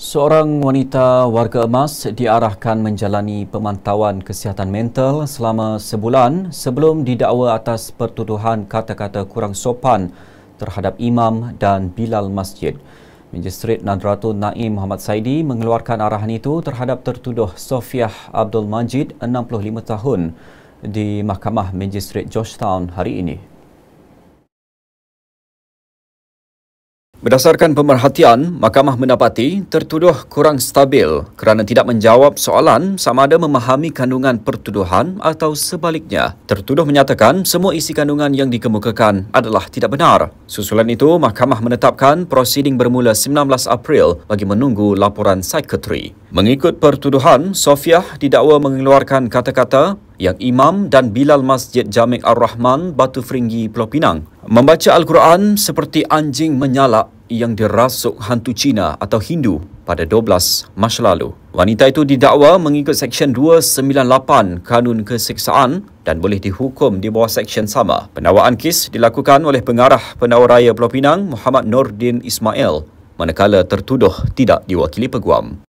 Seorang wanita warga emas diarahkan menjalani pemantauan kesihatan mental selama sebulan sebelum didakwa atas pertuduhan kata-kata kurang sopan terhadap imam dan bilal masjid. Magistrate Nadratul Naim Muhammad Saidi mengeluarkan arahan itu terhadap tertuduh Sofiah Abdul Majid, 65 tahun di Mahkamah Magistrate Georgetown hari ini. Berdasarkan pemerhatian, mahkamah mendapati tertuduh kurang stabil kerana tidak menjawab soalan sama ada memahami kandungan pertuduhan atau sebaliknya. Tertuduh menyatakan semua isi kandungan yang dikemukakan adalah tidak benar. Susulan itu, mahkamah menetapkan prosiding bermula 19 April bagi menunggu laporan psikotri. Mengikut pertuduhan, Sofiah didakwa mengeluarkan kata-kata yang Imam dan Bilal Masjid Jamek Ar-Rahman Batu Feringgi Pulau Pinang Membaca Al-Quran seperti anjing menyalak yang dirasuk hantu Cina atau Hindu pada 12 Mac lalu. Wanita itu didakwa mengikut Seksyen 298 Kanun Kesiksaan dan boleh dihukum di bawah Seksyen sama. Pendawaan kes dilakukan oleh Pengarah Pendawa Raya Pulau Pinang Muhammad Nordin Ismail manakala tertuduh tidak diwakili peguam.